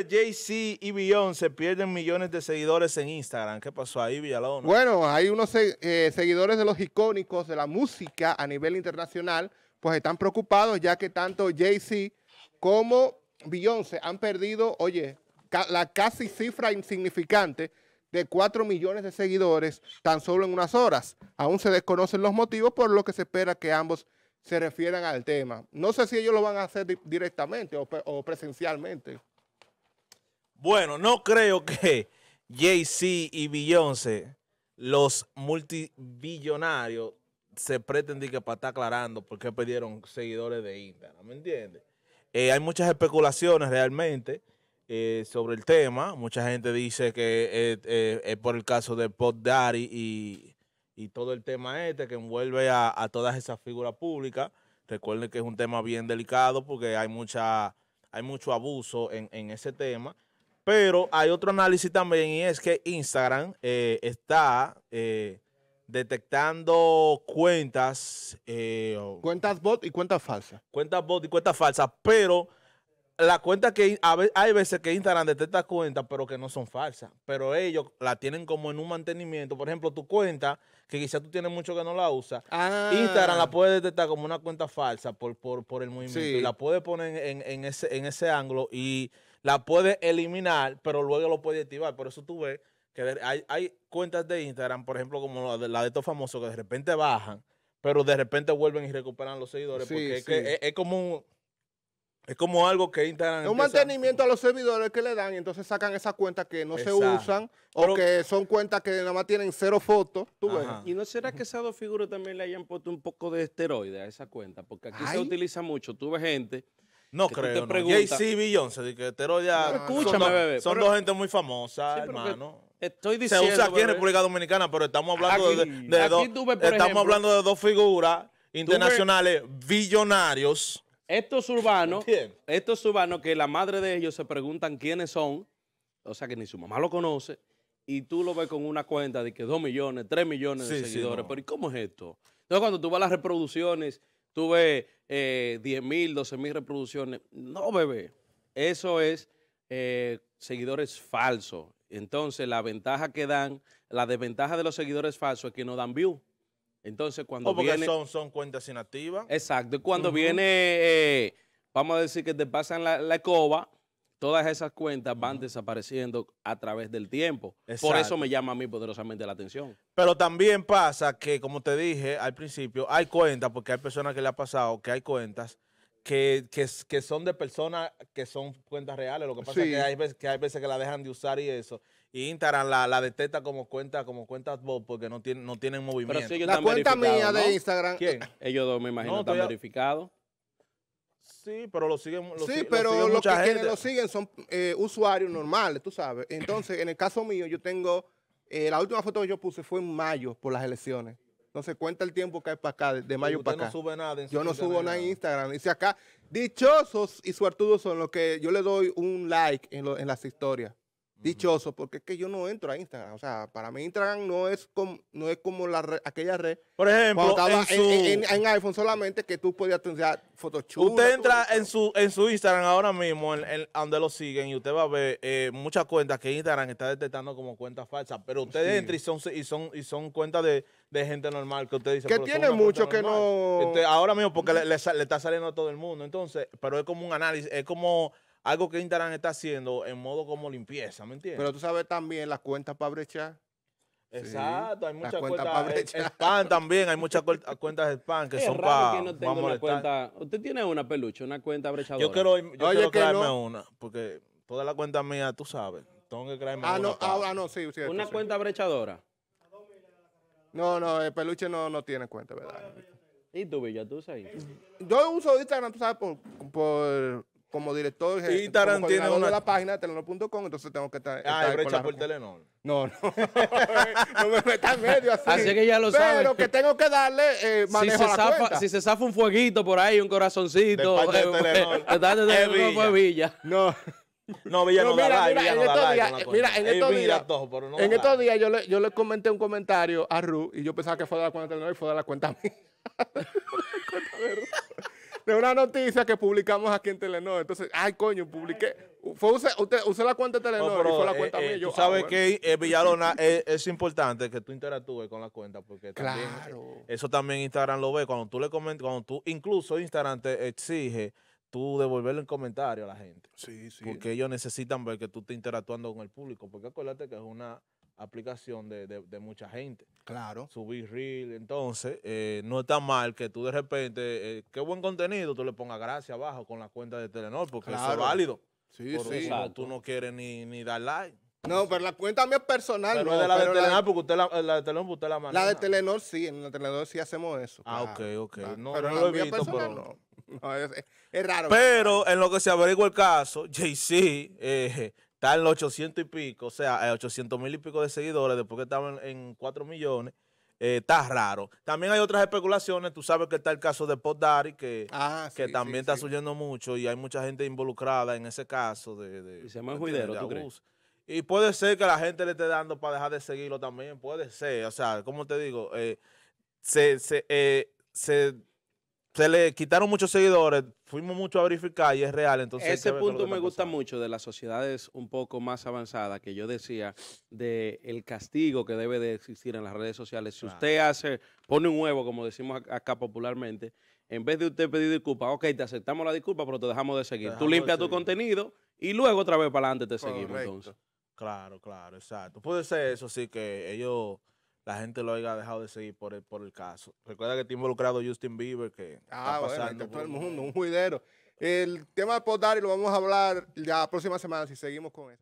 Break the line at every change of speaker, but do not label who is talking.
J.C. Jay-Z y Beyoncé pierden millones de seguidores en Instagram. ¿Qué pasó ahí, Villalona? Bueno,
hay unos eh, eh, seguidores de los icónicos de la música a nivel internacional, pues están preocupados ya que tanto Jay-Z como Beyoncé han perdido, oye, la casi cifra insignificante de 4 millones de seguidores tan solo en unas horas. Aún se desconocen los motivos por lo que se espera que ambos se refieran al tema. No sé si ellos lo van a hacer directamente o presencialmente.
Bueno, no creo que Jay-Z y Beyoncé, los multibillonarios, se pretenden que para estar aclarando por qué perdieron seguidores de Instagram, ¿me entiendes? Eh, hay muchas especulaciones realmente eh, sobre el tema. Mucha gente dice que eh, es por el caso de Pop Daddy y, todo el tema este que envuelve a, todas esas figuras públicas. Recuerden que es un tema bien delicado porque hay, mucha, hay mucho abuso en, en ese tema. Pero hay otro análisis también y es que Instagram eh, está eh, detectando cuentas. Eh, cuentas
bot y cuentas falsas.
Cuentas bot y cuentas falsas, pero la cuenta que hay veces que Instagram detecta cuentas, pero que no son falsas. Pero ellos la tienen como en un mantenimiento. Por ejemplo, tu cuenta, que quizás tú tienes mucho que no la usas, ah. Instagram la puede detectar como una cuenta falsa por, el movimiento. Y la puede poner en, ese, en ese ángulo. Y la puede eliminar, pero luego lo puede activar. Por eso tú ves que hay, hay cuentas de Instagram, por ejemplo, como la de, estos famosos que de repente bajan, pero de repente vuelven y recuperan los seguidores. porque Es, que es, como es como algo que Instagram. un
mantenimiento a los servidores que le dan y entonces sacan esas cuentas que no se usan o que son cuentas que nada más tienen cero fotos.
¿Y no será que esas dos figuras también le hayan puesto un poco de esteroide a esa cuenta? Porque aquí se utiliza mucho. Tú ves gente no creo. No. Jay-Z y que ya. escúchame, son, bebé, son dos gente
muy famosa, hermano. Estoy diciendo. Se usa aquí en República Dominicana, pero estamos hablando de, estamos hablando de dos figuras internacionales
billonarios. Estos urbanos, estos urbanos que la madre de ellos se preguntan quiénes son, o sea que ni su mamá lo conoce, y tú lo ves con una cuenta de que dos millones, tres millones de seguidores. Pero ¿y cómo es esto? Entonces, cuando tú vas a las reproducciones, tú ves eh, 10 mil, 12 mil reproducciones. No, bebé. Eso es eh, seguidores falsos. Entonces, la ventaja que dan, la desventaja de los seguidores falsos es que no dan view. Entonces, cuando o porque
son, cuentas inactivas.
Exacto. Y cuando viene, eh, vamos a decir que te pasan la, la escoba, todas esas cuentas van desapareciendo a través del tiempo. Por eso me llama a mí poderosamente la atención.
Pero también pasa que, como te dije al principio, hay cuentas, porque hay personas que le ha pasado que hay cuentas que, que, son de personas que son cuentas reales. Lo que pasa es que hay, veces, que hay veces que la dejan de usar y eso. Y Instagram la, detecta como cuenta como cuentas bot porque no, tiene, no tienen movimiento. Pero la cuenta mía de Instagram. ¿Quién? Ellos dos me imagino no, están verificados. Sí, pero lo siguen Sí, pero lo que lo siguen son
eh, usuarios normales, tú sabes. Entonces, en el caso mío, yo tengo... Eh, la última foto que yo puse fue en mayo por las elecciones. Entonces, cuenta el tiempo que hay para acá, de, mayo para acá. no sube nada en Yo no subo nada en Instagram. si acá, dichosos y suertudos son los que yo le doy un like en, en las historias dichoso, porque es que yo no entro a Instagram. O sea, para mí Instagram no es como, no es como la aquella red. Por ejemplo, en, iPhone solamente que tú podías tener chulas. Usted
entra en su, en su Instagram ahora mismo, en, donde lo siguen, y usted va a ver eh, muchas cuentas que Instagram está detectando como cuentas falsas. Pero usted entra y son, y son, y son cuentas de, gente normal que usted dice. Que tiene mucho que
no.
ahora mismo, porque le, le está saliendo a todo el mundo. Entonces, pero es como un análisis, es como algo que Instagram está haciendo en modo como limpieza, ¿me entiendes? Pero tú sabes también las cuentas para brechar. Exacto, hay muchas cuentas, cuentas spam también, hay muchas cuentas spam que son para que no cuenta.
Usted tiene una peluche, una cuenta brechadora. Yo quiero, yo quiero crearme una,
porque toda la cuenta mía, tú sabes, tengo que ah, una. No, ah, ah, no, sí, sí. Una cuenta brechadora.
No, no, el peluche no, no tiene cuenta, ¿verdad? ¿Y tú, Villa? ¿Tú sabes? Yo uso Instagram, tú sabes, por, por como director y como de la página de Telenor.com, entonces tengo que estar. Ah, ah, brecha por Telenor. No, no. no me en medio así. Así que ya lo sabes. Pero que tengo que darle eh, manejo si se a la zafa, cuenta. Si
se zafa un fueguito por ahí, un corazoncito. De de eh, Telenor. De de No. No,
Villa no, no mira, da mira, no Mira, en estos días, en estos
días yo, le, yo le comenté un comentario a Ru y yo pensaba que fue de la cuenta de Telenor y fue de la cuenta a mí. de una noticia que publicamos aquí en Telenor. Entonces, ay, coño, publiqué. Fue usted, la cuenta de Telenor y fue la eh, cuenta eh, mía. Ah, sabes que eh,
Villalona es, importante que tú interactúes con la cuenta porque eso también Instagram lo ve. Cuando tú le comentas, cuando tú, incluso Instagram te exige tú devolverle un comentario a la gente. Sí, sí. Porque ellos necesitan ver que tú estés interactuando con el público. Porque acuérdate que es una aplicación de, de, mucha gente. Claro. Subir reel. Entonces, eh, no está mal que tú de repente, eh, qué buen contenido, tú le pongas gracias abajo con la cuenta de Telenor, porque eso es válido. Sí, sí. Eso tú no quieres ni, ni dar like.
No, pero la cuenta mía es personal. no, de la de Telenor,
porque usted la, la, de Telenor usted la La de
Telenor sí, en la Telenor sí hacemos eso. Ah, ok, ok. No, pero no lo he pero... es, raro. Pero
en lo que se averigua el caso, J.C., está en los 800 y pico, o sea, 800 eh, mil y pico de seguidores, después que estaban en 4 millones, eh, está raro. También hay otras especulaciones, tú sabes que está el caso de Pod que, ah, que también está suyendo mucho y hay mucha gente involucrada en ese caso. De, de y se llama este Juidero, ¿tú crees? Y puede ser que la gente le esté dando para dejar de seguirlo también, puede ser. O sea, como te digo, eh, se, se se le quitaron muchos seguidores, fuimos mucho a verificar y es real. Entonces Ese punto me
gusta mucho de las sociedades un poco más avanzadas que yo decía de castigo que debe de existir en las redes sociales. Si usted hace, pone un huevo, como decimos acá popularmente, en vez de usted pedir disculpas, ok, te aceptamos la disculpa, pero te dejamos de seguir. Tú limpias tu contenido y luego otra vez para adelante te seguimos
Claro, claro, exacto. Puede ser eso, sí, que ellos la gente lo haya dejado de seguir por el, por el caso. Recuerda que está involucrado Justin Bieber, que está ah, pasando todo el mundo,
un juidero. El tema de Podari lo vamos a hablar la próxima semana, si seguimos con eso.